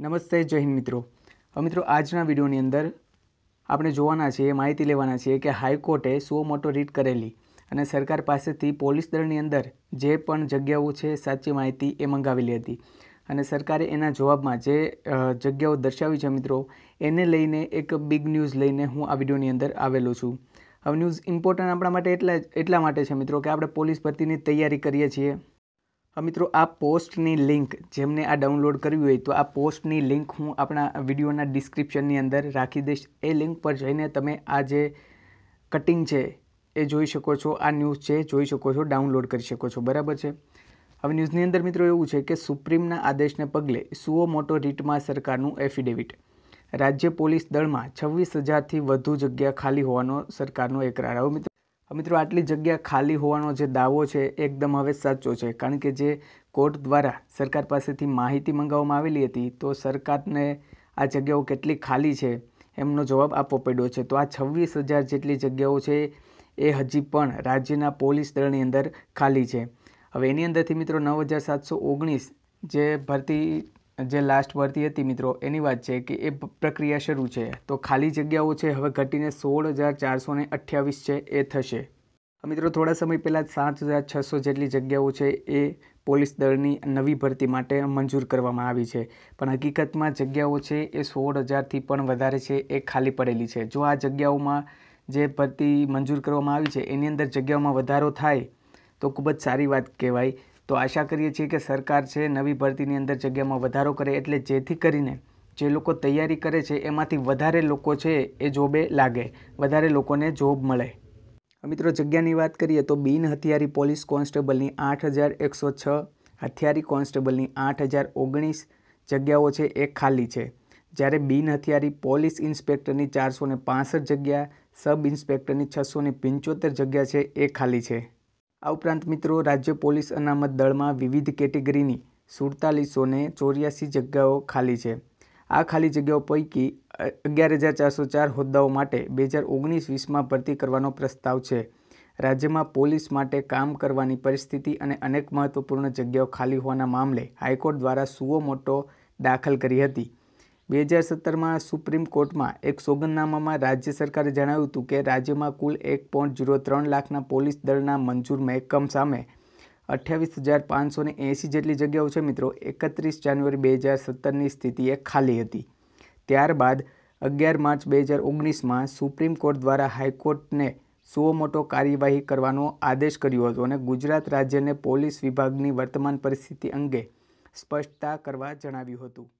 નમસ્તે જય હિન્દ મિત્રો હવે મિત્રો આજના વિડીયોની અંદર આપણે જોવાના છીએ માહિતી લેવાના છીએ કે હાઈકોર્ટે સો મોટો રીટ કરેલી અને સરકાર પાસેથી પોલીસ દળની અંદર જે પણ જગ્યાઓ છે સાચી માહિતી એ મંગાવેલી હતી અને સરકારે એના જવાબમાં જે જગ્યાઓ દર્શાવી છે મિત્રો એને લઈને એક બિગ ન્યૂઝ લઈને હું આ વિડીયોની અંદર આવેલો છું હવે ન્યૂઝ ઇમ્પોર્ટન્ટ આપણા માટે એટલા એટલા માટે છે મિત્રો કે આપણે પોલીસ ભરતીની તૈયારી કરીએ છીએ હા મિત્રો આ પોસ્ટની લિંક જેમને આ ડાઉનલોડ કરવી હોય તો આ પોસ્ટની લિંક હું આપણા વિડીયોના ડિસ્ક્રિપ્શનની અંદર રાખી દઈશ એ લિંક પર જઈને તમે આ જે કટિંગ છે એ જોઈ શકો છો આ ન્યૂઝ છે જોઈ શકો છો ડાઉનલોડ કરી શકો છો બરાબર છે હવે ન્યૂઝની અંદર મિત્રો એવું છે કે સુપ્રીમના આદેશને પગલે સુઓ મોટો રીટમાં સરકારનું એફિડેવિટ રાજ્ય પોલીસ દળમાં છવ્વીસ હજારથી વધુ જગ્યા ખાલી હોવાનો સરકારનો એકરાર આવો મિત્રો મિત્રો આટલી જગ્યા ખાલી હોવાનો જે દાવો છે એકદમ હવે સાચો છે કારણ કે જે કોર્ટ દ્વારા સરકાર પાસેથી માહિતી મંગાવવામાં આવેલી હતી તો સરકારને આ જગ્યાઓ કેટલી ખાલી છે એમનો જવાબ આપવો પડ્યો છે તો આ છવ્વીસ હજાર જેટલી જગ્યાઓ છે એ હજી પણ રાજ્યના પોલીસ દળની અંદર ખાલી છે હવે એની અંદરથી મિત્રો નવ હજાર સાતસો ઓગણીસ જે ભરતી જે લાસ્ટ ભરતી હતી મિત્રો એની વાત છે કે એ પ્રક્રિયા શરૂ છે તો ખાલી જગ્યાઓ છે હવે ઘટીને સોળ હજાર ચારસો ને અઠ્યાવીસ છે એ થશે મિત્રો થોડા સમય પહેલાં સાત હજાર છસો જેટલી જગ્યાઓ છે એ પોલીસ દળની નવી ભરતી માટે મંજૂર કરવામાં આવી છે પણ હકીકતમાં જગ્યાઓ છે એ સોળ હજારથી પણ વધારે છે એ ખાલી પડેલી છે જો આ જગ્યાઓમાં જે ભરતી મંજૂર કરવામાં આવી છે એની અંદર જગ્યાઓમાં વધારો થાય તો ખૂબ જ સારી વાત કહેવાય તો આશા કરીએ છીએ કે સરકાર છે નવી ભરતીની અંદર જગ્યામાં વધારો કરે એટલે જેથી કરીને જે લોકો તૈયારી કરે છે એમાંથી વધારે લોકો છે એ જોબે લાગે વધારે લોકોને જોબ મળે મિત્રો જગ્યાની વાત કરીએ તો બિન હથિયારી પોલીસ કોન્સ્ટેબલની આઠ હજાર એકસો છ હથિયારી કોન્સ્ટેબલની આઠ હજાર ઓગણીસ જગ્યાઓ છે એ ખાલી છે જ્યારે બિન હથિયારી પોલીસ ઇન્સ્પેક્ટરની ચારસો ને જગ્યા સબ ઇન્સ્પેક્ટરની છસો ને પંચોતેર જગ્યા છે એ ખાલી છે આ ઉપરાંત મિત્રો રાજ્ય પોલીસ અનામત દળમાં વિવિધ કેટેગરીની સુડતાલીસો ને ચોર્યાસી જગ્યાઓ ખાલી છે આ ખાલી જગ્યાઓ પૈકી અગિયાર હજાર ચારસો ચાર હોદ્દાઓ માટે બે હજાર ઓગણીસ વીસમાં ભરતી કરવાનો પ્રસ્તાવ છે રાજ્યમાં પોલીસ માટે કામ કરવાની પરિસ્થિતિ અને અનેક મહત્વપૂર્ણ જગ્યાઓ ખાલી હોવાના મામલે હાઈકોર્ટ દ્વારા સુઓ મોટો દાખલ કરી હતી બે હજાર સત્તરમાં સુપ્રીમ કોર્ટમાં એક સોગંદનામામાં રાજ્ય સરકારે જણાવ્યું હતું કે રાજ્યમાં કુલ એક પોઈન્ટ ઝીરો ત્રણ લાખના પોલીસ દળના મંજૂર મહેકમ સામે અઠ્યાવીસ હજાર પાંચસો ને એંસી જેટલી જગ્યાઓ છે મિત્રો એકત્રીસ જાન્યુઆરી બે હજાર સત્તરની સ્થિતિ એ ખાલી હતી ત્યારબાદ અગિયાર માર્ચ બે હજાર ઓગણીસમાં સુપ્રીમ કોર્ટ દ્વારા હાઈકોર્ટને સુઓ મોટો કાર્યવાહી કરવાનો આદેશ કર્યો હતો અને ગુજરાત રાજ્યને પોલીસ વિભાગની વર્તમાન પરિસ્થિતિ અંગે સ્પષ્ટતા કરવા જણાવ્યું હતું